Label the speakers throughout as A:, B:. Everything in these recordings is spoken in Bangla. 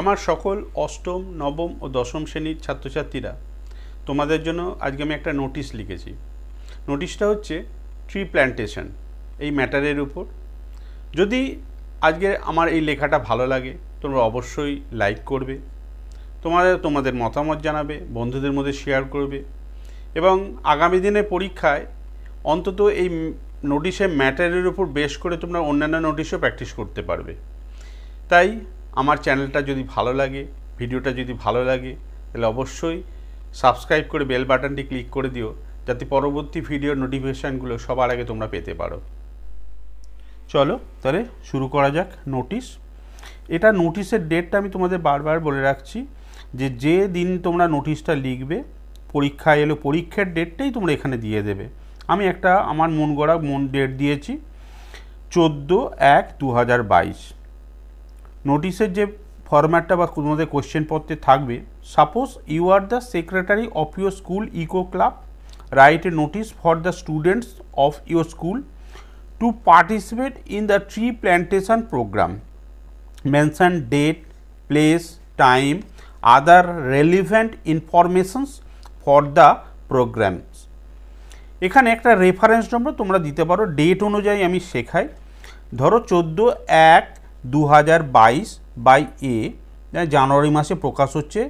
A: আমার সকল অষ্টম নবম ও দশম শ্রেণীর ছাত্রছাত্রীরা তোমাদের জন্য আজকে আমি একটা নোটিশ লিখেছি নোটিশটা হচ্ছে ট্রি প্ল্যান্টেশন এই ম্যাটারের উপর যদি আজকে আমার এই লেখাটা ভালো লাগে তোমরা অবশ্যই লাইক করবে তোমাদের তোমাদের মতামত জানাবে বন্ধুদের মধ্যে শেয়ার করবে এবং আগামী দিনে পরীক্ষায় অন্তত এই নোটিশে ম্যাটারের উপর বেশ করে তোমরা অন্যান্য নোটিশও প্র্যাকটিস করতে পারবে তাই আমার চ্যানেলটা যদি ভালো লাগে ভিডিওটা যদি ভালো লাগে তাহলে অবশ্যই সাবস্ক্রাইব করে বেল বাটনটি ক্লিক করে দিও যাতে পরবর্তী ভিডিওর নোটিফিকেশানগুলো সবার আগে তোমরা পেতে পারো চলো তাহলে শুরু করা যাক নোটিশ এটা নোটিশের ডেটটা আমি তোমাদের বারবার বলে রাখছি যে যে দিন তোমরা নোটিশটা লিখবে পরীক্ষা এলো পরীক্ষার ডেটটাই তোমরা এখানে দিয়ে দেবে আমি একটা আমার মন গড়া মন ডেট দিয়েছি চোদ্দো এক দু হাজার বাইশ নোটিশের যে ফরম্যাটটা বা তোমাদের কোশ্চেন পত্রে থাকবে suppose you are the secretary of your school eco club write a notice for the students of your school to participate in the tree plantation program mention date place time other relevant informations for the programs এখানে একটা রেফারেন্স নম্বর তোমরা দিতে পারো ডেট অনুযায়ী আমি শেখাই ধরো চোদ্দো এক দু হাজার বাইশ বাই এ জানুয়ারি মাসে প্রকাশ হচ্ছে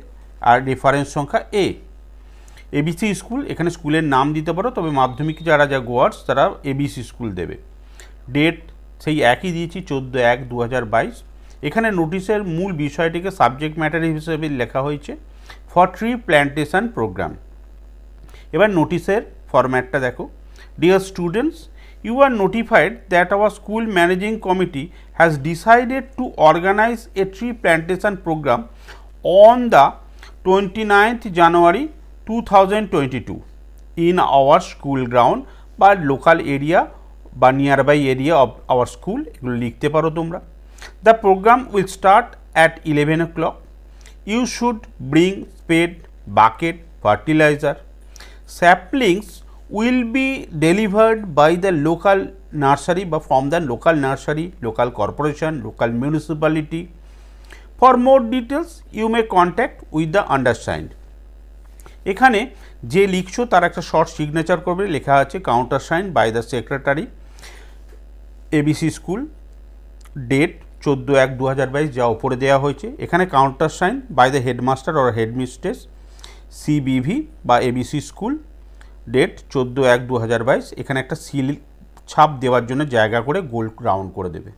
A: আর রেফারেন্স সংখ্যা এ এবিসি স্কুল এখানে স্কুলের নাম দিতে পারো তবে মাধ্যমিক যারা যা গোয়ার্স তারা এবিসি স্কুল দেবে ডেট সেই একই দিয়েছি চোদ্দো এক দু এখানে নোটিশের মূল বিষয়টিকে সাবজেক্ট ম্যাটার হিসেবে লেখা হয়েছে ফর ট্রি প্ল্যান্টেশন প্রোগ্রাম এবার নোটিশের ফরম্যাটটা দেখো dear students you are notified that our school managing committee has decided to organize a tree plantation program on the 29th January 2022 in our school ground by local area by nearby area of our school. The program will start at 11 o'clock. You should bring spade, bucket, fertilizer, saplings will be delivered by the local nursery but from the local nursery, local corporation, local municipality. For more details, you may contact with the undersigned. এখানে যে লিখছো তার একটা শর্ট সিগনেচার করবে লেখা আছে countersign by the secretary ABC school date চোদ্দো এক দু হাজার বাইশ যা ওপরে দেওয়া হয়েছে এখানে countersign by the headmaster or headmistress CBV বা এবিসি স্কুল ডেট চোদ্দো এক দু হাজার বাইশ এখানে একটা সিল ছাপ দেওয়ার জন্য জায়গা করে গোল রাউন্ড করে দেবে